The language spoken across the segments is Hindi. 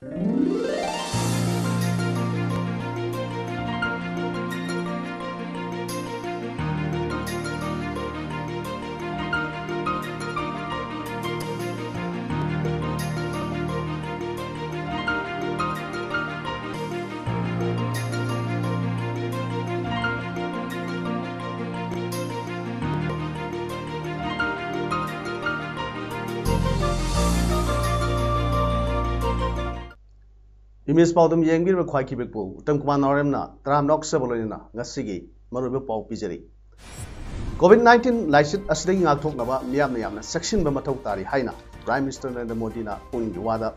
Música मिस पादम ये भी खाई की पेपो उत्तम कुमार नौरम तराम नौसेबलोनी मरुब पाव पीजरी कोविड नाइन्टीन लाइट अदाथोब मैम सेक्शन मौ तारी है प्राइम मिनिस्टर नरेंद्र मोदी पुणी वादे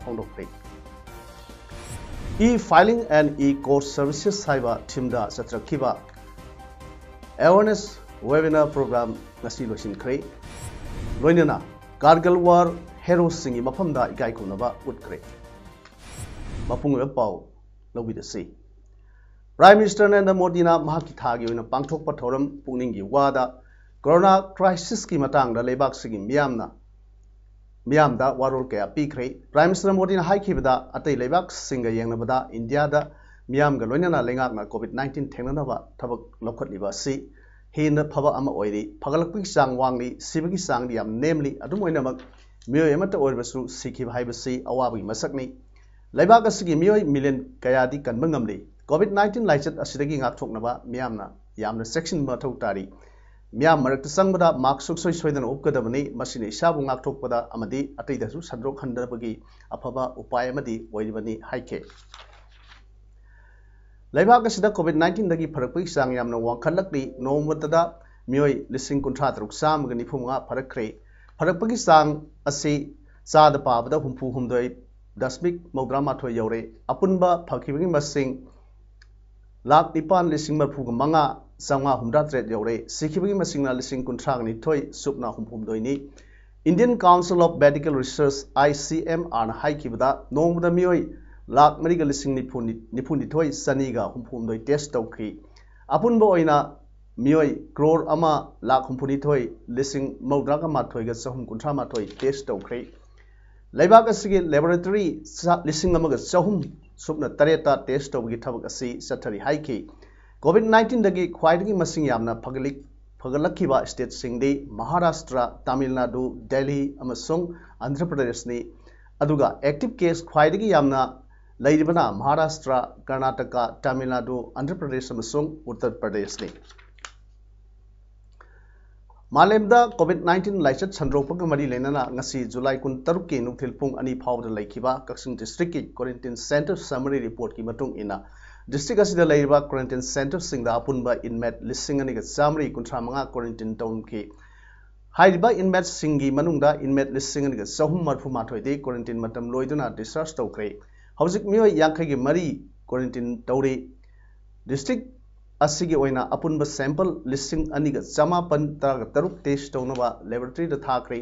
इ फाइलिंग एंड इ कोर्स सर्विसेस है थीम चतरब एवरने वेबिनार पोग्राम लोसीख्रे लोनना कारगिल वार हेरो मफम इकाई खुनब उत्ख्रे ꯃꯄꯨꯡ ꯑꯣꯏꯕ ꯄꯥꯎ ꯂꯧꯕꯤꯔꯁꯤ ꯄ꯭ꯔꯥꯏꯝ ꯃꯤꯅꯤꯁꯇꯔ ꯅꯔꯦꯟꯗ꯭ꯔ ꯃꯣꯗꯤꯅ ꯃꯍꯥꯛꯀꯤ ꯊꯥꯒꯤ ꯑꯣꯏꯅ ꯄꯥꯡꯊꯣꯛꯄ ꯊꯧꯔꯝ ꯄꯨꯛꯅꯤꯡꯒꯤ ꯋꯥꯗ ꯀꯣꯔꯣꯅꯥ ꯀ꯭ꯔꯥꯏꯁꯤꯁꯀꯤ ꯃꯇꯥꯡꯗ ꯂꯩꯕꯥꯛꯁꯤꯒꯤ ꯃꯤꯌꯥꯝꯅ ꯃꯤꯌꯥꯝꯗ ꯋꯥꯔꯣꯜ ꯀꯌꯥ ꯄꯤꯈ꯭ꯔꯦ ꯄ꯭ꯔꯥꯏꯝ ꯃꯤꯅꯤꯁꯇꯔ ꯃꯣꯗꯤꯅ ꯍꯥꯏꯈꯤꯕꯗ ꯑꯇꯩ ꯂꯩꯕꯥꯛꯁꯤꯡꯒ ꯌꯦꯡꯅꯕꯗ ꯏꯟꯗꯤꯌꯥꯗ ꯃꯤꯌꯥꯝꯒ ꯂꯣꯏꯅꯅ ꯂꯩꯉꯥꯛꯅ ꯀꯣꯚꯤꯗ ꯅꯥꯏꯟꯇꯤꯟ ꯊꯦꯡꯅꯅꯕ ꯊꯕꯛ ꯂꯧꯈꯠꯂꯤꯕ ꯑꯁꯤ ꯍꯦꯟꯅ ꯐꯕ ꯑꯃ ꯑꯣꯏꯔꯤ ꯐꯒꯠꯂꯛꯄꯒꯤ ꯆꯥꯡ ꯋꯥꯡꯂꯤ ꯁꯤꯕꯒꯤ ꯆꯥꯡꯗꯤ ꯌꯥꯝ ꯅꯦꯝꯂꯤ ꯑꯗꯨꯝ ꯑꯣꯏꯅꯃꯛ ꯃꯤꯑꯣꯏ ꯑꯃꯠꯇ ꯑꯣꯏꯔꯕꯁꯨ ꯁꯤꯈꯤꯕ ꯍꯥꯏꯕꯁꯤ ꯑꯋꯥꯕꯒꯤ ꯃꯁꯛꯅꯤ लेबाक असगी मियोय मिलियन कयादी कन्ब ngamli covid 19 लाइचत असिदगी ngakthoknaba miyamna yamna section mathau tari miyam marak tsangba da mark suksoi soidan upkadabani masini isabu ngakthokpada amadi ataida su sandrok handarbagi afaba upay amadi oiribani haike लेबाक कोविड नाइन्टीन की फरपी चांग वाखल्ली नोमद मोय लिंग कुंथ्रा तरुक चाम निफुमा फरक्रे फरपी चांग चाद पाद हूफू हमदई ดัชมิกมกรามาทอยยาวเร่อปุ่นบะพักิบงิมัสิงลักนิพานลิสิงมาผูกมังอาสังหาหุ่มรัตเรตยาวเร่สิกิบงิมัสิงนาลิสิงคุณทรางนิถอยสุปนาหุ่มพุมโดยนี้ Indian Council of Medical Research ICM อ่านให้คิดว่านงบดมีอยลักมริกลิสิงนิพุนนิพุนนิถอยสันิกาหุ่มพุมโดยเทสต์ตอกีอปุ่นบะอยน่ามีอยกรอร์อามาลักหุ่มพุนนิถอยลิสิงมกรากมาถอยกับสังหุมคุณทรามาถอยเทสต์ตอกี लेबाक लेबोरेटरी लिंग चाहूम सूपन तरह टेस्ट तब थब चतरी है कोविड नाइन्टीन फगल स्टेट सिंह महाराष्ट्र तमिलनाडु दिल्ली आंध्र प्रदेश ने एक्टिव केस खाई महाराष्ट्र कर्नाटक तमिलनाडु आंध्र प्रदेश उत्तर प्रदेश ने मालेमद कोविड नाइन्टीन लाइचत सन्रोपग मरी लेना जुलाई कुल तरुक की नुथिल पुंग अनी फाउद लेखिब कक्सिंग की क्वारंटीन सेंटर समरी रिपोर्ट की मतुंग इना डिस्ट्रिक्ट असिद सेंटर सिंग अपुनब इनमेट लिसिंग अनी चामरी कुंथ्रा मंगा क्वारंटीन टाउन की हाइब इनमेट सिंह की मनुंग इनमेट लिसिंग अनी चहुम मरफु माथोइदे क्वारंटीन मतम लोइदना डिस्चार्ज तौर हौजिक मियो यांखै की मरी क्वारंटीन तौरी डिस्ट्रिक अपुब सैंपल लिंग अग चमापन तरग तरुक टेस्ट तौब लेबोरेटरी थाक्रे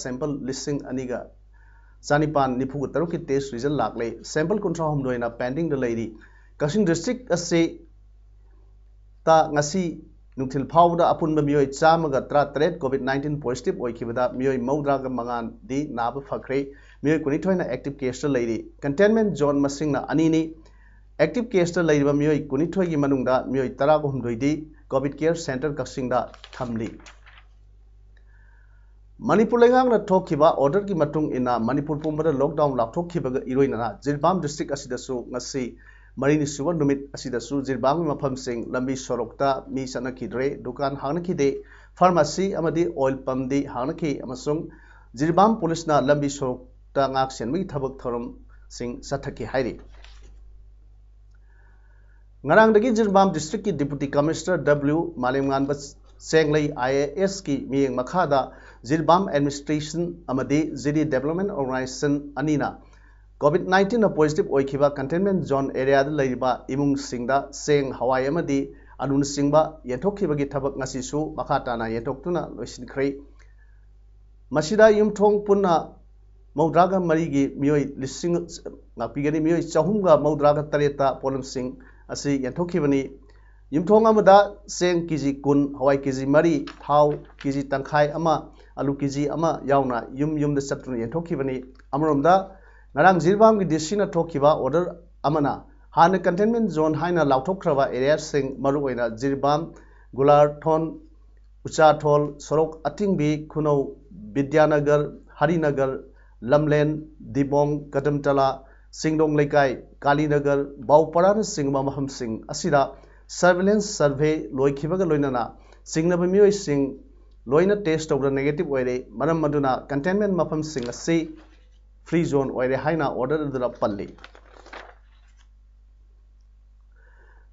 सैंपल लिंग अग चानीपा निफुग तरुक की टेस्ट रिजल्ट लाख सैंपल कुंथ्राहम पेंडिंग लेरी कक्षिंग डिस्ट्रिक नुथिल अपुब मई चामग तरह तरह कोविड नाइन्टीन पॉजिटिव होगी मई मौद्राग मगानी नाब फ्रे मई कुनीथ एक्टिव केस लेरी कंटेनमेंट जोन मसिंग अनी ने एक्टिव केस लेब मोय कुनीथोई मोय तरहदी COVID care centre Kakching Manipur लेगाब ऑर्डर की मतुंग इना मनपुर पुमद लॉकडाउन लाथोखीबग इरोना जिरबाम डिस्ट्रिक्ट मरीनी सुब नुमित जिरबाम मफम सिंह लंबी सोरोकता मी चनखीद्रे दुकान हांगनखीदे फार्मासी अमदी ऑयल पंपदी हांगनखी अमसुंग जिरबाम पुलिस लंबी सोरोकता ngaak senmi thabak thorum sing sathaki hairi ꯉꯔꯥꯡꯗꯒꯤ ꯖꯤꯔꯕꯥꯝ ꯗꯤꯁꯇ꯭ꯔꯤꯛꯀꯤ ꯗꯤꯄꯨꯇꯤ ꯀꯃꯤꯁꯅꯔ ꯗꯕ꯭ꯂꯤꯎ ꯃꯥꯂꯦꯝꯉꯥꯟꯕ ꯁꯦꯡꯂꯩ ꯑꯥꯏ ꯑꯦ ꯑꯦꯁꯀꯤ ꯃꯤꯠꯌꯦꯡ ꯃꯈꯥꯗ ꯖꯤꯔꯕꯥꯝ ꯑꯦꯗꯃꯤꯅꯤꯁꯇ꯭ꯔꯦꯁꯟ ꯑꯃꯗꯤ ꯖꯤꯔꯤ ꯗꯦꯕꯂꯞꯃꯦꯟ ꯑꯣꯔꯒꯅꯥꯏꯖꯦꯁꯟ ꯑꯅꯤꯅ ꯀꯣꯚꯤꯗ ꯅꯥꯏꯟꯇꯤꯟꯅ ꯄꯣꯖꯤꯇꯤꯚ ꯑꯣꯏꯈꯤꯕ ꯀꯟꯇꯦꯟꯃꯦꯟ ꯖꯣꯟ ꯑꯦꯔꯤꯌꯥꯗ ꯂꯩꯔꯤꯕ ꯏꯃꯨꯡꯁꯤꯡꯗ ꯆꯦꯡ ꯍꯋꯥꯏ ꯑꯃꯗꯤ ꯑꯂꯨꯅꯆꯤꯡꯕ ꯌꯦꯟꯊꯣꯛꯈꯤꯕꯒꯤ ꯊꯕꯛ ꯉꯁꯤꯁꯨ ꯃꯈꯥ ꯇꯥꯅ ꯌꯦꯟꯊꯣꯛꯇꯨꯅ ꯂꯣꯏꯁꯤꯟꯈ꯭ꯔꯦ ꯃꯁꯤꯗ ꯌꯨꯝꯊꯣꯡ ꯄꯨꯟꯅ ꯃꯧꯗ꯭ꯔꯥꯒ ꯃꯔꯤꯒꯤ ꯃꯤꯑꯣꯏ ꯂꯤꯁꯤꯡ ꯉꯥꯛꯄꯤꯒꯅꯤ ꯃꯤꯑꯣꯏ ꯆꯍꯨꯝꯒ ꯃꯧꯗ꯭ꯔꯥꯒ ꯇꯔꯦꯠꯇ ꯄꯣꯠꯂꯝꯁꯤꯡ यंथोंगजी कुन हवाई जी मरी थाव केजी तंखाई आलू केजी या यु यु चतुनीबीदरंग जीरबाम की डिशन ऑर्डर हाँ कंटेनमेंट जोन है लाथ्रब एरिया जीरबाम गुलाथोन उचाथोल सरक अतिबी खुनौ विद्यानगर हरिनगर लमलें दिबों कदमतला सिंगडोंग लेकाई कालीनगर बाउपरान सिंह मम सिंह असिदा सर्वेलेंस सर्वे लोखिबग लोइनना सिंगनब सिंह लोन टेस्ट तौर नेगेटिव ओइरे मरम मदुना कंटेनमेंट मफम सिंह असि फ्री जोन ओइरे हाइना ऑर्डर दुरा पल्ली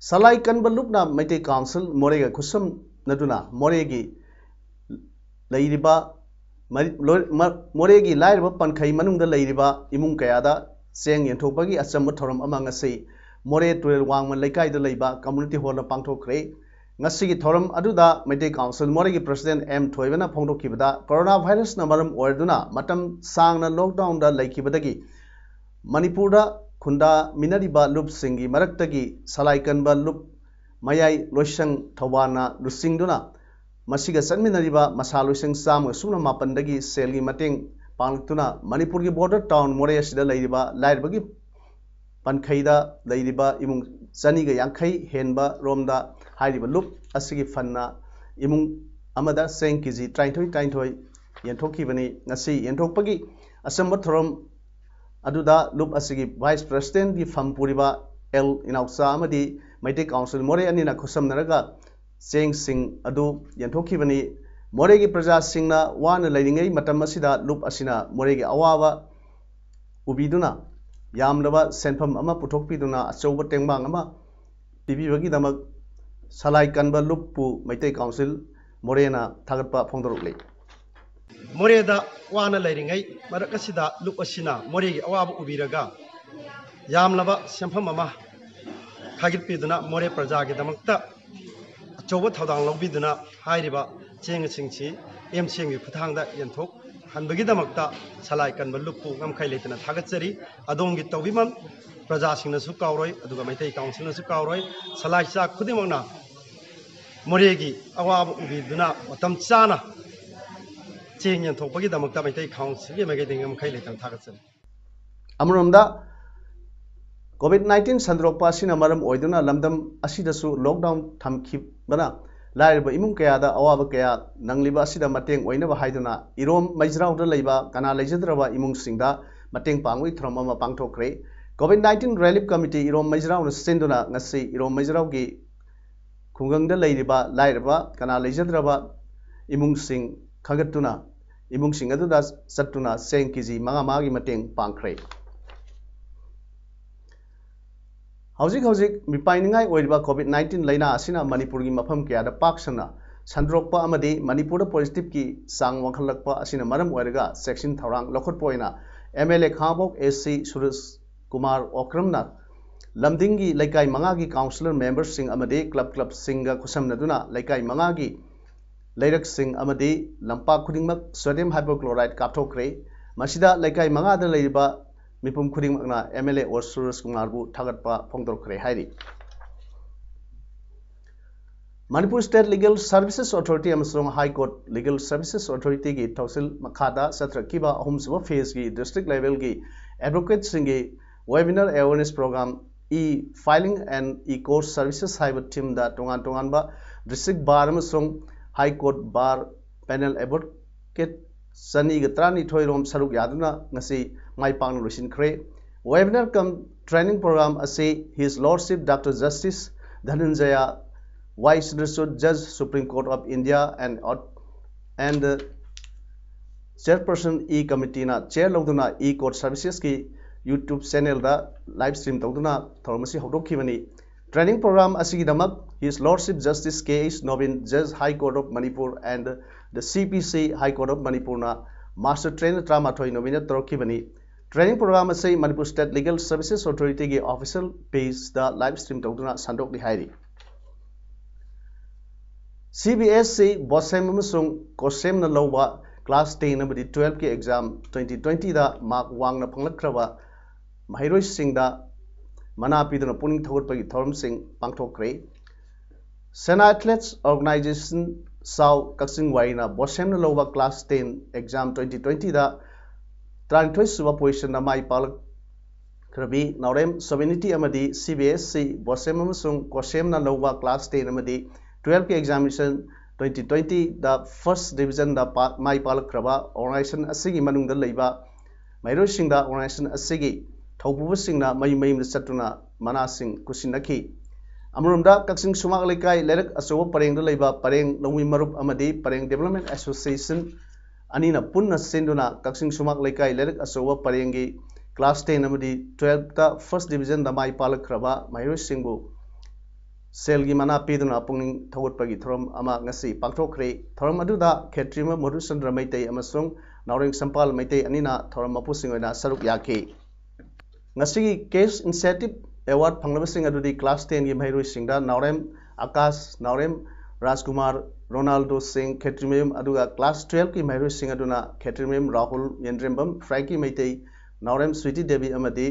सलाई कनब लुकना मेटे काउंसिल मोरेगा खुसम नदुना मोरेगी लैरिबा मोरेगी लाइरब पनखई मनुंग द लैरिबा ꯆꯦꯡ ꯌꯦꯟꯊꯣꯛꯄꯒꯤ ꯑꯆꯝꯕ ꯊꯧꯔꯝ ꯑꯃ ꯉꯁꯤ ꯃꯣꯔꯦ ꯇꯨꯔꯦꯜ ꯋꯥꯡꯃ ꯂꯩꯀꯥꯏꯗ ꯂꯩꯕ ꯀꯝꯃꯨꯅꯤꯇꯤ ꯍꯣꯜꯗ ꯄꯥꯡꯊꯣꯛꯈ꯭ꯔꯦ ꯉꯁꯤꯒꯤ ꯊꯧꯔꯝ ꯑꯗꯨꯗ ꯃꯩꯇꯩ ꯀꯥꯎꯟꯁꯤꯜ ꯃꯣꯔꯦꯒꯤ ꯄ꯭ꯔꯁꯤꯗꯦꯟ ꯑꯦꯝ ꯊꯣꯏꯕꯅ ꯐꯣꯡꯗꯣꯛꯈꯤꯕꯗ ꯀꯣꯔꯣꯅꯥ ꯚꯥꯏꯔꯁꯅ ꯃꯔꯝ ꯑꯣꯏꯗꯨꯅ ꯃꯇꯝ ꯁꯥꯡꯅ ꯂꯣꯛꯗꯥꯎꯟꯗ ꯂꯩꯈꯤꯕꯗꯒꯤ ꯃꯅꯤꯄꯨꯔꯗ ꯈꯨꯟꯗꯥ ꯃꯤꯅꯔꯤꯕ ꯂꯨꯞꯁꯤꯡꯒꯤ ꯃꯔꯛꯇꯒꯤ ꯁꯂꯥꯏ ꯀꯟꯕ ꯂꯨꯞ ꯃꯌꯥꯏ ꯂꯣꯏꯁꯪ ꯊꯧꯕꯥꯜꯅ ꯂꯨꯆꯤꯡꯗꯨꯅ ꯃꯁꯤꯒ ꯆꯠꯃꯤꯟꯅꯔꯤꯕ ꯃꯁꯥ ꯂꯣꯏꯁꯪ ꯆꯥꯝꯃꯒ ꯁꯨꯞꯅ ꯃꯥꯄꯟꯗꯒꯤ ꯁꯦꯜꯒꯤ ꯃꯇꯦꯡ पांगतुना मणिपुर की बॉर्डर टाउन मोरे सिदा लेरिबा लाइरबा की पनखैदा लेरिबा इमुंग चनीगा यांखै हेनबा रोमदा हाइरिबा लुप असगी फन्ना इमुंग अमदा सेंग केजी ट्राइथोय ट्राइथोय यंथोखिबनी नसी यंथोकपगी थोरम अदुदा लुप असगी वाइस प्रेसिडेंट एल इनाउसा अमदी मैटे काउंसिल मोरे अनिना खुसमनरगा सिंह अदु यंथोखिबनी ꯃꯣꯔꯦꯒꯤ ꯄ꯭ꯔꯖꯥꯁꯤꯡꯅ ꯋꯥꯅ ꯂꯩꯔꯤꯉꯩ ꯃꯇꯝ ꯑꯁꯤꯗ ꯂꯨꯞ ꯑꯁꯤꯅ ꯃꯣꯔꯦꯒꯤ ꯑꯋꯥꯕ ꯎꯕꯤꯗꯨꯅ ꯌꯥꯝꯂꯕ ꯁꯦꯟꯐꯝ ꯑꯃ ꯄꯨꯊꯣꯛꯄꯤꯗꯨꯅ ꯑꯆꯧꯕ ꯇꯦꯡꯕꯥꯡ ꯑꯃ ꯄꯤꯕꯤꯕꯒꯤꯗꯃꯛ ꯁꯂꯥꯏ ꯀꯟꯕ ꯂꯨꯞꯄꯨ ꯃꯩꯇꯩ ꯀꯥꯎꯟꯁꯤꯜ ꯃꯣꯔꯦꯅ ꯊꯥꯒꯠꯄ ꯐꯣꯡꯗꯣꯔꯛꯂꯤ ꯃꯣꯔꯦꯗ ꯋꯥꯅ ꯂꯩꯔꯤꯉꯩ ꯃꯔꯛ ꯑꯁꯤꯗ ꯂꯨꯞ ꯑꯁꯤꯅ ꯃꯣꯔꯦꯒꯤ ꯑꯋꯥꯕ ꯎꯕꯤꯔꯒ ꯌꯥꯝꯂꯕ ꯁꯦꯟꯐꯝ ꯑꯃ ꯈꯥꯏꯒꯠꯄꯤꯗꯨꯅ ꯃꯣꯔꯦ ꯄ꯭ꯔꯖꯥꯒꯤꯗꯃꯛꯇ ꯑꯆꯧꯕ ꯊꯧꯗꯥꯡ ꯂꯧꯕꯤꯗꯨꯅ ꯍꯥꯏꯔꯤꯕ cheng ching chi em đã yên cheng gi phuthang da yan thok han bagi da makta salai kan ballu pu ngam khai letna thagat chari adong gi tawbi mam praja sing na su kauroi aduga maitai council na su kauroi salai cha khudi mangna mori gi awa ubi duna otam chana cheng yan thok bagi cái makta maitai council gi magi ding ngam khai letna thagat chari amromda covid 19 sandrokpa sina maram oiduna lamdam asida su lockdown tham thamkhibana लाइब इमुंग क्या अवाब क्या नंगलीब होना इरोम मैजराउद कना लेजद्रब इमुंग पांगई थ्रम पांथोखे COVID nineteen relief committee Irom मैजराउन सिंदुना इरोम मैजराउ की खुगंग लेब लाइब कना लेजद्रब इमुंग खगटना इमुंग चतुना सें मा की मांगे पांखे हौजिक हौजिक मिपाई कोविड नाइन्टीन लेनापुर की मफम क्या पाक सन्द्रोपुर पोजिटिव की चांग वखल्पर चेक्सी थौर लखटप एम एल ए खाबोक एस सी सुरेज कुमार ओक्रम लमदिंग की मंगा की काउंसलर मेबर सिंह क्लब क्लब सिंह खुशमन लेक मंगा की लेरक सिंह लंपा खुद सोडियम हाइपोक्लोराइड काटोक्रेक मंगा मिफम खुदना एम एल ए और सूरज कुमार तगत्प फोदे Manipur state legal services authority high court legal services authority की तौसी मखा सत्रब अहम सब फेज की डिस्ट्रिक लेवल की एडवोकेट्स की webinar awareness programme e filing and इ कोर्स सर्विसेस टीम तोान तोान district bar high court bar panel advocate चनी त्रा निथोम सरुक यादना mai pang lusin kre webinar kam training program ase his lordship dr justice dhananjaya vice district judge supreme court of india and and uh, chairperson e committee na chair loduna e court services ki youtube channel da live stream toduna thormasi hodokhiwani training program asigidamag his lordship justice k h novin judge high court of manipur and the cpc high court of manipur na master trainer trama thoi novina torokhiwani training programme से Manipur state legal services authority की ऑफिशियल पेज द लाइव स्ट्रीम तौदना सी बी एस सी बोसेम कोसेम लोब क्लास टेन अमदी 12 के एग्जाम ट्वेंटी दा मार्क वांग न फंगलखरबा महिरोय सिंह दा मना पीदन पुनिंग थौरपगी थौरम सिंह पांगथोकरे सेना एथलेट्स ऑर्गनाइजेशन साउ कक्सिंग वाइना बोसेम लोब क्लास टेन एग्जाम ट्वेंटी दा ट्रांथन माइपाल नौरेम सोमेनीटी सी बी एस सी बोसेम कोसेम क्लास टेन ट्वेल्व के एग्जामिशन ट्वेंटी ट्वेंटी द फर्स्ट डिवीजन द माइपाल ऑर्गनाइजेशन ऑर्गनाइजेशन मई ऑर्गनाइजेशन मई मई चतना मना कुछ अमरुम कक्षिंग सुमा लेकिन लेरक अचौब परें परें लौमी मरुब परें डेवलपमेंट एसोसिएशन अनी पुनः सिंधुना कक्षिंग सुमाक लेकाय लेरक असोब परेंगी class ten twelve first division दमाई पालक्रब मयूरसिंग सेल की मना पीदना पुनिंग थोड़पी थोरम पाठोखे थोरम खेत्रीम मधुचंद्र मैत नौरें सम्पाल मैत अनीम मपूसी सरुक याखे केस इनसेटिव एवार्ड फंगी क्लास टेन की मयूर सिंह नौरेम आकाश नौरेम राजकुमार रोनाल्डो सिंह खेट्रीमेम अदुगा क्लास 12 की मैरो सिंह अदुना खेट्रीमेम राहुल यंद्रेम्बम फ्राइकी मैते नौरेम स्वीटी देवी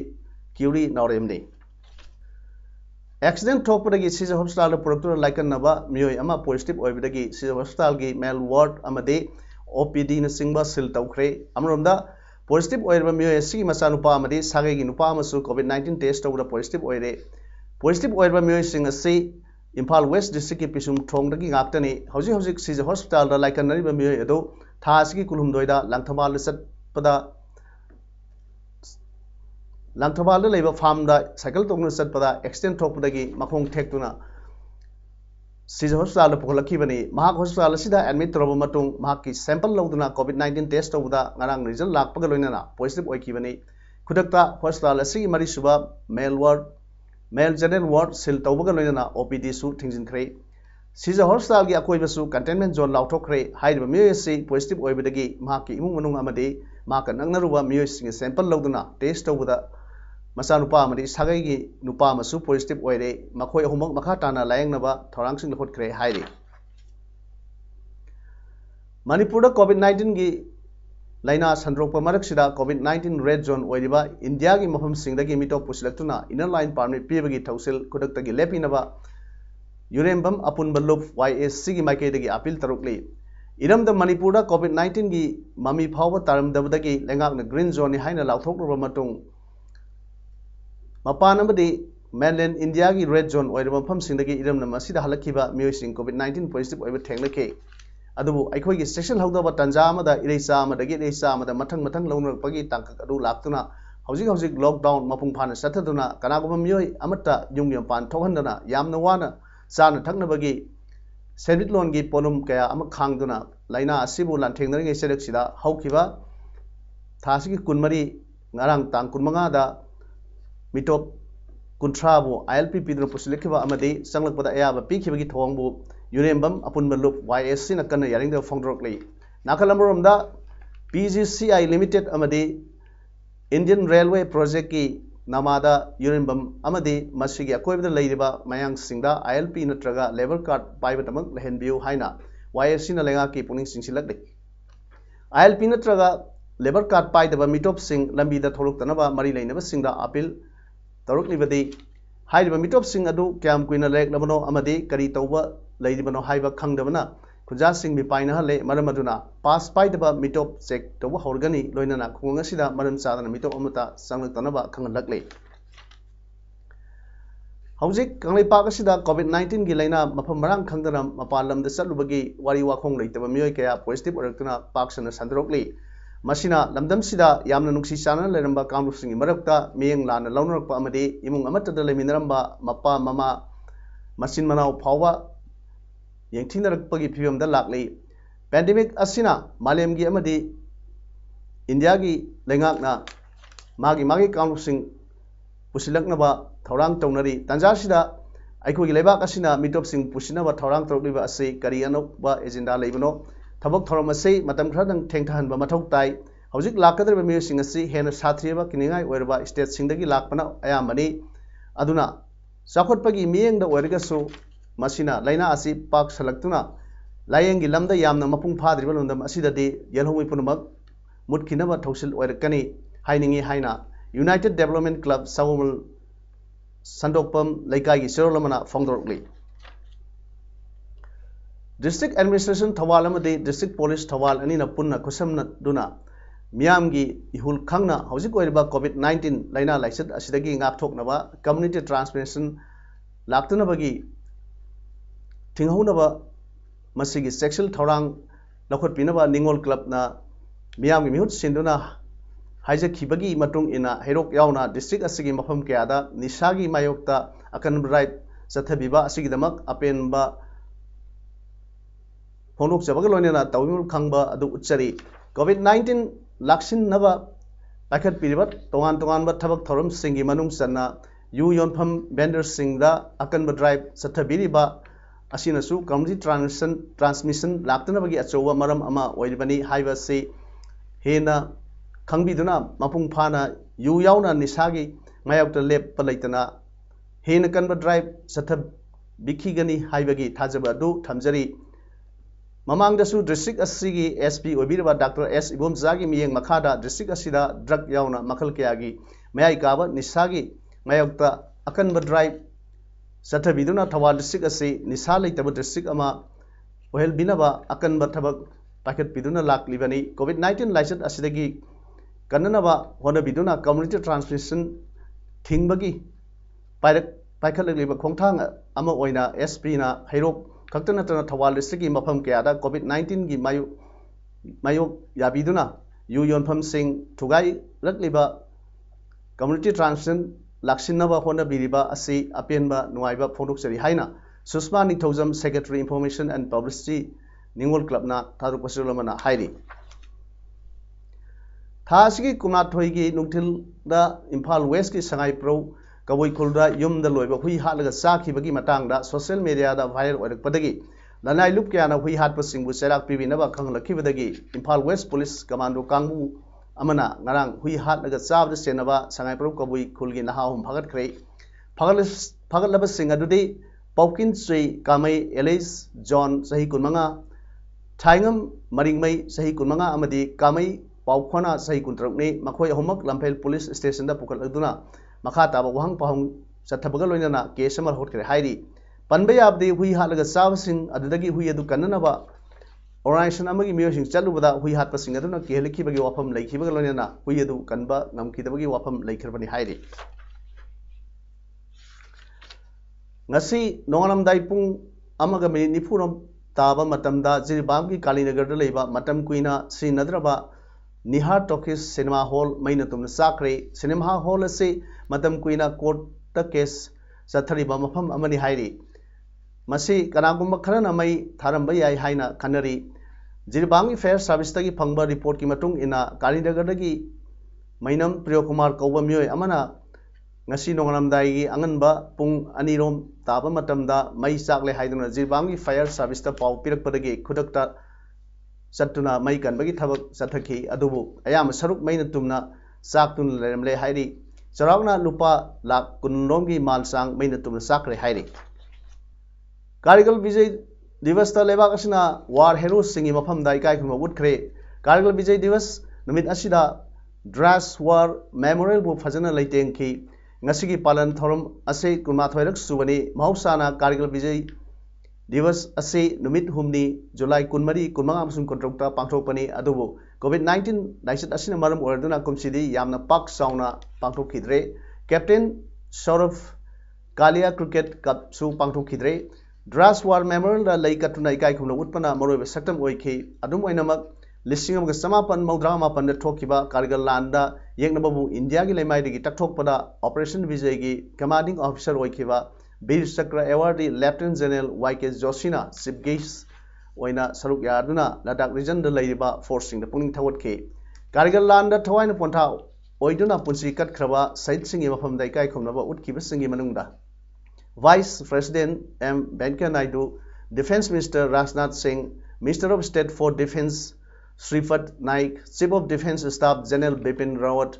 क्यूरी नौरेम ने एक्सीडेंट थोपदगी सिज हॉस्पिटल पुरक्तर लाइकनबा मियोय अमा पॉजिटिव ओइबदगी सिज हॉस्पिटल की male ward O P D चिंब सिल तौरे अमरोमदा पॉजिटिव ओइबा मचा नुपा की नुपा मसु कोविड 19 टेस्ट तौदा पॉजिटिव ओइरे पॉजिटिव ओइबा इम्फाल वेस्ट डिस्ट्रिक्ट की पिसुम थोंग की गाक्तनी हौजी हौजी सिज हॉस्पिटल लाइकनरी बमी अदो थास की कुलुमदोइदा लांथमाल सतपदा लांथमाल लेबा फार्मदा साइकल तोंगन सतपदा एक्सीडेंट मखोंग सिज हॉस्पिटल पुखलखिबनी महाक हॉस्पिटल सिदा एडमिट तरब मतुंग महाक की सैंपल लौदना कोविड 19 टेस्ट तोबदा ngarang रिजल्ट लाकपग लोइना पॉजिटिव ओइखिबनी खुदकता हॉस्पिटल असि male ward male general ward सिल तौबगा ओ पी दी थिंजिनख्रे सिज हॉस्पिटल की अकोब कंटेनमेंट जोन लाउथोख्रे हाइब मियो से इमुंग सैंपल लौदना टेस्ट तब मचा नुपा अमदे सागैगी नुपा मसु पॉजिटिव ओइरे मखोय ताना लायंगनबा मणिपुर कोविड की लाइना संद्रोप मरक्सीद Covid nineteen red zone India की मौम मिटो पुसलक्ना इनर लाइन पार्मिट पीबी थौसल खुद लेपीब यूरेंबम अपुनब लुप वाई एस की माइकई अपील तरुकली इरम मनपुर कोविड नाइन्टीन की ममी फाव तारमदी लेंगना ग्रीन जोन है लाथों मपान मेनलैंड इंडिया की रेड जोन मौम इरम हल्ब मई कोविड नाइन्टीन पॉजिटिव थेंगे ꯑꯗꯨꯕꯨ ꯑꯩꯈꯣꯏꯒꯤ ꯁꯦꯁꯟ ꯍꯧꯗꯕ ꯇꯥꯟꯖꯥ ꯑꯃꯗ ꯏꯔꯩꯆꯥ ꯑꯃꯗꯒꯤ ꯏꯔꯩꯆꯥ ꯑꯃꯗ ꯃꯊꯪ ꯃꯊꯪ ꯂꯧꯅꯔꯛꯄꯒꯤ ꯇꯥꯡꯀꯛ ꯑꯗꯨ ꯂꯥꯛꯇꯨꯅ ꯍꯧꯖꯤꯛ ꯍꯧꯖꯤꯛ ꯂꯣꯛꯗꯥꯎꯟ ꯃꯄꯨꯡ ꯐꯥꯅ ꯆꯠꯊꯗꯨꯅ ꯀꯅꯥꯒꯨꯝꯕ ꯃꯤꯑꯣꯏ ꯑꯃꯠꯇ ꯌꯨꯝ ꯌꯨꯝꯄꯥꯟ ꯊꯣꯛꯍꯟꯗꯅ ꯌꯥꯝꯅ ꯋꯥꯅ ꯆꯥꯅ ꯊꯛꯅꯕꯒꯤ ꯁꯦꯟꯃꯤꯠꯂꯣꯟꯒꯤ ꯄꯣꯠꯂꯨꯝ ꯀꯌꯥ ꯑꯃ ꯈꯥꯡꯗꯨꯅ ꯂꯥꯏꯅꯥ ꯑꯁꯤꯕꯨ ꯂꯥꯟꯊꯦꯡꯅꯔꯤꯉꯩ ꯆꯩꯔꯛꯁꯤꯗ ꯍꯧꯈꯤꯕ ꯊꯥꯁꯤꯒꯤ ꯀꯨꯟꯃꯔꯤ ꯉꯔꯥꯡ ꯇꯥꯡ ꯀꯨꯟꯃꯉꯥꯗ ꯃꯤꯇꯣꯞ ꯀꯨꯟꯊ꯭ꯔꯥꯕꯨ ꯑꯥꯏ ꯑꯦꯜ ꯄꯤ ꯄꯤꯗꯨꯅ ꯄꯨꯁꯤꯜꯂꯛꯈꯤꯕ ꯑꯃꯗꯤ ꯆꯪꯂꯛꯄꯗ ꯑꯌꯥꯕ ꯄꯤꯈꯤꯕꯒꯤ ꯊꯧꯑꯣꯡꯕꯨ ꯌꯨꯔꯦꯝꯕꯝ ꯑꯄꯨꯟꯕ ꯂꯨꯞ ꯋꯥꯏ ꯑꯦꯁ ꯁꯤꯅ ꯀꯟꯅ ꯌꯥꯅꯤꯡꯗꯕ ꯐꯣꯡꯗꯣꯔꯛꯂꯤ ꯅꯥꯀꯜ ꯑꯃꯔꯣꯝꯗ P G C I limited ꯑꯃꯗꯤ ꯏꯟꯗꯤꯌꯟ ꯔꯦꯜꯋꯦ ꯄ꯭ꯔꯣꯖꯦꯛꯀꯤ ꯅꯃꯥꯗ ꯌꯨꯔꯦꯝꯕꯝ ꯑꯃꯗꯤ ꯃꯁꯤꯒꯤ ꯑꯀꯣꯏꯕꯗ ꯂꯩꯔꯤꯕ ꯃꯌꯥꯡꯁꯤꯡꯗ ꯑꯥꯏ ꯑꯦꯜ ꯄꯤ ꯅꯠꯇ꯭ꯔꯒ ꯂꯦꯕꯔ ꯀꯥꯔꯗ ꯄꯥꯏꯕꯇꯃꯛ ꯂꯩꯍꯟꯕꯤꯌꯨ ꯍꯥꯏꯅ ꯋꯥꯏ ꯑꯦꯁ ꯁꯤꯅ ꯂꯩꯉꯥꯛꯀꯤ ꯄꯨꯛꯅꯤꯡ ꯆꯤꯡꯁꯤꯜꯂꯛꯂꯤ ꯑꯥꯏ ꯑꯦꯜ ꯄꯤ ꯅꯠꯇ꯭ꯔꯒ ꯂꯦꯕꯔ ꯀꯥꯔꯗ ꯄꯥꯏꯗꯕ ꯃꯤꯇꯣꯞꯁꯤꯡ ꯂꯝꯕꯤꯗ ꯊꯣꯛꯂꯛꯇꯅꯕ ꯃꯔꯤ ꯂꯩꯅꯕꯁꯤꯡꯗ ꯑꯥꯄꯤꯜ ꯇꯧꯔꯛꯂꯤꯕꯗꯤ ꯍꯥꯏꯔꯤꯕ ꯃꯤꯇꯣꯞꯁꯤꯡ ꯑꯗꯨ ꯀꯌꯥꯝ ꯀꯨꯏꯅ ꯂꯩꯔꯛꯂꯕꯅꯣ ꯑꯃꯗꯤ ꯀꯔꯤ ꯇꯧꯕ लेबनो खादना खुजा सिंह पाइनहल पास पाइब मिटोप चेक तब हौरगनी लोनना खुद मरम चादन मिटोप चंगलतनब खंगल हौजिक कंगलेपाक कोविड नाइन्टीन की लेना मफम मराम खंगदना मपालम चलुबगी वारी वाखों क्या मियोय कया पॉजिटिव ओरकना पाक्सन संदरोकली मसिना लमदम सिदा यामना नुक्सी चाना लेरंबा कामरुसिंगी इमुंग अमतद मपा ममा मसिन मनाव फावा ꯌꯦꯡꯊꯤꯅꯔꯛꯄꯒꯤ ꯐꯤꯕꯝꯗ ꯂꯥꯛꯂꯤ ꯄꯦꯟꯗꯦꯃꯤꯛ ꯑꯁꯤꯅ ꯃꯥꯂꯦꯝꯒꯤ ꯑꯃꯗꯤ ꯏꯟꯗꯤꯌꯥꯒꯤ ꯂꯩꯉꯥꯛꯅ ꯃꯥꯒꯤ ꯃꯥꯒꯤ ꯀꯥꯡꯂꯨꯞꯁꯤꯡ ꯄꯨꯁꯤꯜꯂꯛꯅꯕ ꯊꯧꯔꯥꯡ ꯇꯧꯅꯔꯤ ꯇꯥꯟꯖꯥꯁꯤꯗ ꯑꯩꯈꯣꯏꯒꯤ ꯂꯩꯕꯥꯛ ꯑꯁꯤꯅ ꯃꯤꯇꯣꯞꯁꯤꯡ ꯄꯨꯁꯤꯟꯅꯕ ꯊꯧꯔꯥꯡ ꯇꯧꯔꯛꯂꯤꯕ ꯑꯁꯤ ꯀꯔꯤ ꯑꯅꯧꯕ ꯑꯦꯖꯦꯟꯗꯥ ꯂꯩꯕꯅꯣ ꯊꯕꯛ ꯊꯧꯔꯝ ꯑꯁꯤ ꯃꯇꯝ ꯈꯔꯗꯪ ꯊꯦꯡꯊꯍꯟꯕ ꯃꯊꯧ ꯇꯥꯏ ꯍꯧꯖꯤꯛ ꯂꯥꯛꯀꯗꯧꯔꯤꯕ ꯃꯤꯑꯣꯏꯁꯤꯡ ꯑꯁꯤ ꯍꯦꯟꯅ ꯁꯥꯊꯤꯔꯕ ꯀꯤꯅꯤꯡꯉꯥꯏ ꯑꯣꯏꯔꯕ ꯏꯁꯇꯦꯠꯁꯤꯡꯗꯒꯤ ꯂꯥꯛꯄꯅ ꯑꯌꯥꯝꯕꯅꯤ ꯑꯗꯨꯅ ꯆꯥꯎꯈꯠꯄꯒꯤ ꯃꯤꯠꯌꯦꯡꯗ ꯑꯣꯏꯔꯒꯁꯨ ꯃꯁꯤꯅ ꯂꯥꯏꯅꯥ ꯑꯁꯤ ꯄꯥꯛ ꯁꯜꯂꯛꯇꯨꯅ ꯂꯥꯏꯌꯦꯡꯒꯤ ꯂꯝꯗ ꯌꯥꯝꯅ ꯃꯄꯨꯡ ꯐꯥꯗ꯭ꯔꯤꯕ ꯂꯝꯗꯝ ꯑꯁꯤꯗꯗꯤ ꯌꯦꯜꯍꯧꯉꯩ ꯄꯨꯝꯅꯃꯛ ꯃꯨꯠꯈꯤꯅꯕ ꯊꯧꯁꯤꯜ ꯑꯣꯏꯔꯛꯀꯅꯤ ꯍꯥꯏꯅꯤꯡꯉꯤ ꯍꯥꯏꯅ ꯌꯨꯅꯥꯏꯇꯦꯠ ꯗꯦꯕꯂꯞꯃꯦꯟ ꯀ꯭ꯂꯕ ꯁꯒꯣꯜꯕꯟ ꯁꯟꯗꯣꯛꯄꯝ ꯂꯩꯀꯥꯏꯒꯤ ꯆꯦꯔꯣꯜ ꯑꯃꯅ ꯐꯣꯡꯗꯣꯔꯛꯂꯤ ꯗꯤꯁꯇ꯭ꯔꯤꯛ ꯑꯦꯗꯃꯤꯅꯤꯁꯇ꯭ꯔꯦꯁꯟ ꯊꯧꯕꯥꯜ ꯑꯃꯗꯤ ꯗꯤꯁꯇ꯭ꯔꯤꯛ ꯄꯣꯂꯤꯁ ꯊꯧꯕꯥꯜ ꯑꯅꯤꯅ ꯄꯨꯟꯅ ꯈꯨꯠꯁꯝꯅꯗꯨꯅ ꯃꯤꯌꯥꯝꯒꯤ ꯏꯍꯨꯜ ꯈꯪꯅ ꯍꯧꯖꯤꯛ ꯑꯣꯏꯔꯤꯕ ꯀꯣꯚꯤꯠ ꯅꯥꯏꯟꯇꯤꯟ ꯂꯥꯏꯅꯥ ꯂꯥꯏꯆꯠ ꯑꯁꯤꯗꯒꯤ ꯉꯥꯛꯊꯣꯛꯅꯕ ꯀꯝꯃ꯭ꯌꯨꯅꯤꯇꯤ ꯇ꯭ꯔꯥꯟꯁꯄꯣꯔꯇꯦꯁꯟ ꯂꯥꯛꯇꯅꯕꯒꯤ सेक्शल थौरान लखोपीनबा निगोल क्लब मैम की मूट सिंधुना हेरोना डिस्ट्रिक मौम क्या निशा की मायोक अकन राइट चथबीद अपेंब फोनोचना तवी खब उच्चरी कोविड नाइन्टीन लाशिव पाखी तोान तोब थबक थोरम सिंह मनु चना यू योनफम सिंह अकन ड्राइव चथबीब कम्युनिटी ट्रांसन ट्रांसमिशन लातनबी अचौब मरम है हेन खादना मपूफा यू यौना निशा की मैक्त लेप लेतना हेन कनब ड्राइव चतनी थाजब अमजरी ममद ड्रिस्ट्रिक एस पी हो डाक्टर एस इबोमजा की मेय मखा ड्रिस्ट्रिक ड्रग यौना मखल क्या की मैका निशा की मैक्त अकनब ड्राइव ꯆꯠꯊꯕꯤꯗꯨꯅ ꯊꯧꯕꯥꯜ ꯗꯤꯁꯇ꯭ꯔꯤꯛ ꯑꯁꯤ ꯅꯤꯁꯥ ꯂꯩꯇꯕ ꯗꯤꯁꯇ꯭ꯔꯤꯛ ꯑꯃ ꯑꯣꯏꯍꯟꯕꯤꯅꯕ ꯑꯀꯟꯕ ꯊꯕꯛ ꯄꯥꯏꯈꯠꯄꯤꯗꯨꯅ ꯂꯥꯛꯂꯤꯕꯅꯤ ꯀꯣꯚꯤꯗ ꯅꯥꯏꯟꯇꯤꯟ ꯂꯥꯏꯆꯠ ꯑꯁꯤꯗꯒꯤ ꯀꯟꯅꯅꯕ ꯍꯣꯠꯅꯕꯤꯗꯨꯅ ꯀꯝꯃꯨꯅꯤꯇꯤ ꯇ꯭ꯔꯥꯟꯁꯃꯤꯁꯟ ꯊꯤꯡꯕꯒꯤ ꯄꯥꯏꯔꯛ ꯄꯥꯏꯈꯠꯂꯛꯂꯤꯕ ꯈꯣꯡꯊꯥꯡ ꯑꯃ ꯑꯣꯏꯅ ꯑꯦꯁ ꯄꯤꯅ ꯍꯩꯔꯣꯛ ꯈꯛꯇ ꯅꯠꯇꯅ ꯊꯧꯕꯥꯜ ꯗꯤꯁꯇ꯭ꯔꯤꯛꯀꯤ ꯃꯐꯝ ꯀꯌꯥꯗ ꯀꯣꯚꯤꯗ ꯅꯥꯏꯟꯇꯤꯟꯒꯤ ꯃꯥꯌꯣꯛ ꯃꯥꯌꯣꯛ ꯌꯥꯕꯤꯗꯨꯅ ꯌꯨ ꯌꯣꯟꯐꯝꯁꯤꯡ ꯊꯨꯒꯥꯏꯔꯛꯂꯤꯕ ꯀꯝꯃꯨꯅꯤꯇꯤ ꯇ꯭ꯔꯥꯟꯁꯃꯤꯁꯟ लाक्सीनब होनबीब अपेंब नाइब फोदरी है सुषमा निथौजम सेक्रेटरी इन्फॉर्मेशन एंड पब्लिसिटी निगोल क्लब थारुपना थासी कुमाथोई की नुथिल इम्फाल वेस्ट की संगाई संगाईप्रौ कबईखुल यूम लोब हुई हाटल चाखी सोशल मीडिया वायरल लनाई लुप क्या हुई हाटप चेरा पीब खंगल इम्फाल वेस्ट पुलिस कमांडो कांगू amana ngarang hui hat naga chab de senaba sangai paru kabui khulgi naha hum phagat khre phagat phagat laba sing adudi paukin sui kamai elis john sahi kunmanga thaingam maringmai sahi kunmanga amadi kamai paukhona sahi kuntrukni makhoi homak lampel police station da pukal aduna makha ta ba wahang pahong sathabaga loinana case amar hot khre hairi panbai abdi hui hat laga chab sing adudagi hui adu kanna ba organisation ꯑꯃꯒꯤ ꯃꯤꯑꯣꯏꯁꯤꯡ ꯆꯠꯂꯨꯕꯗ ꯍꯨꯏ ꯍꯥꯠꯄꯁꯤꯡ ꯑꯗꯨꯅ ꯀꯤꯍꯜꯂꯛꯈꯤꯕꯒꯤ ꯋꯥꯐꯝ ꯂꯩꯈꯤꯕꯒ ꯂꯣꯏꯅꯅ ꯍꯨꯏ ꯑꯗꯨ ꯀꯟꯕ ꯉꯝꯈꯤꯗꯕꯒꯤ ꯋꯥꯐꯝ ꯂꯩꯈ꯭ꯔꯕꯅꯤ ꯍꯥꯏꯔꯤ ꯉꯁꯤ ꯅꯣꯡꯉꯥꯜꯂꯝꯗꯥꯏ ꯄꯨꯡ ꯑꯃꯒ ꯃꯤꯅꯤꯠ ꯅꯤꯐꯨꯔꯣꯝ ताब जिरीबाम की कालीनगर लेब मतम कुना सिजनद्रब निहार टॉकीस सिनेमा हॉल मईन तुम चाखरे सिनेमा हॉल से मतम कुना कोर्ट केस चथरीब मफम ꯃꯁꯤ ꯀꯅꯥꯒꯨꯝꯕ ꯈꯔꯅ ꯃꯩ ꯊꯥꯔꯝꯕ ꯌꯥꯏ ꯍꯥꯏꯅ ꯈꯟꯅꯔꯤ ꯖꯤꯔꯤꯕꯥꯡꯒꯤ ꯐꯦꯌꯔ ꯁꯥꯔꯚꯤꯁꯇꯒꯤ ꯐꯪꯕ ꯔꯤꯄꯣꯔꯠꯀꯤ ꯃꯇꯨꯡ ꯏꯟꯅ ꯀꯥꯂꯤꯅꯒꯔꯗꯒꯤ ꯃꯩꯅꯝ ꯄ꯭ꯔꯤꯌꯣꯀꯨꯃꯥꯔ ꯀꯧꯕ ꯃꯤꯑꯣꯏ ꯑꯃꯅ ꯉꯁꯤ ꯅꯣꯡꯉꯥꯜꯂꯝꯗꯥꯏꯒꯤ ꯑꯉꯟꯕ ꯄꯨꯡ ꯑꯅꯤꯔꯣꯝ ꯇꯥꯕ ꯃꯇꯝꯗ ꯃꯩ ꯆꯥꯛꯂꯦ ꯍꯥꯏꯗꯨꯅ ꯖꯤꯔꯤꯕꯥꯝꯒꯤ ꯐꯥꯌꯔ ꯁꯥꯔꯚꯤꯁꯇ ꯄꯥꯎ ꯄꯤꯔꯛꯄꯗꯒꯤ ꯈꯨꯗꯛꯇ ꯆꯠꯇꯨꯅ ꯃꯩ ꯀꯟꯕꯒꯤ ꯊꯕꯛ ꯆꯠꯊꯈꯤ ꯑꯗꯨꯕꯨ ꯑꯌꯥꯝꯕ ꯁꯔꯨꯛ ꯃꯩꯅ ꯇꯨꯝꯅ ꯆꯥꯛꯇꯨꯅ ꯂꯩꯔꯝꯂꯦ ꯍꯥꯏꯔꯤ ꯆꯥꯎꯔꯥꯛꯅ ꯂꯨꯄꯥ ꯂꯥꯈ ꯀꯨꯟꯔꯣꯝꯒꯤ ꯃꯥꯜ ꯆꯥꯡ ꯃꯩꯅ ꯇꯨꯝꯅ ꯆꯥꯛꯈ꯭ꯔꯦ ꯍꯥꯏꯔꯤ कारगिल विजय दिवस लेबाक वार हेरो मफम इकाई उत्खरे उठे कारगिल विजय दिवस ड्रास वार मेमोरियल फजन लेटेंखी ngasi palan thorum ase kunmathoi rak subani mahausana kargil vijay Diwas असे नुमित हुमनी जुलाई कुमरी कुमें अमसुंग कंट्रोक्टा कोविड 19 लाइसेट असिन मरम ओरदुना पाक साउना पांगथोकखिद्रे कैप्टन सौरभ कालिया क्रिकेट कपू सु ड्रास वार मेमोरियल कटना इकाई खुम उत्पना मोब सकम होनामक लिंग चमापन मौद्रापन कारगल लाद येबू इंडिया की लेमाई तकथोपद ऑपरेशन विजय की कमांडिंग ऑफिसर होब चक्र एवार्ड लेफ्टन जेनरल वाई के जोशीना चीफ गेस्ट सरुक या लदाख रिजन फोर्स पुनी कारगल लाद थवाइन पोथा होना पुनसी कटख्रब शहीद सिंह मफम इकाई खुम उत्तर Vice President M. Venkaya Naidu, Defense Minister Rajnath Singh, Minister of State for Defense Srifat Naik, Chief of Defense Staff General Bipin Rawat,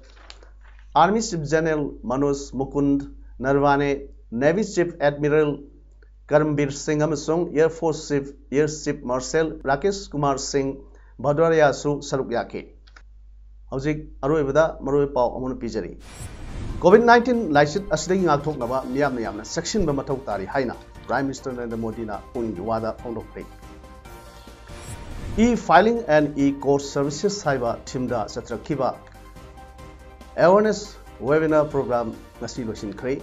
Army Chief General Manoj Mukund Narwane, Navy Chief Admiral Karamveer Singh amasung Air Force Chief Air Chief Marshal Rakesh Kumar Singh Bhadrayasu Sarukyake. ꯍꯧꯖꯤꯛ ꯑꯔꯣꯏꯕꯗ ꯃꯔꯨꯑꯣꯏ ꯄꯥꯎ ꯑꯃꯅ ꯄꯤꯖꯔꯤ कोविड नाइन्टीन लाइट मैंने सेक्शन मौ तारी है प्राइम मिनिस्टर नरेंद्र मोदी पुणी वादे इ फाइलिंग एंड इ कोर्स सर्विसेस है थीम चतरब एवरने वेबिनार पोग्राम लोखे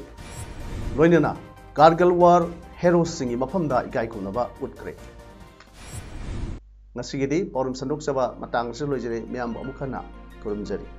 लोनना कारगिल वार हेरो इकाइब उत्क्रे पौरम सन्दों मतलब लोजरे मैं खुरजरी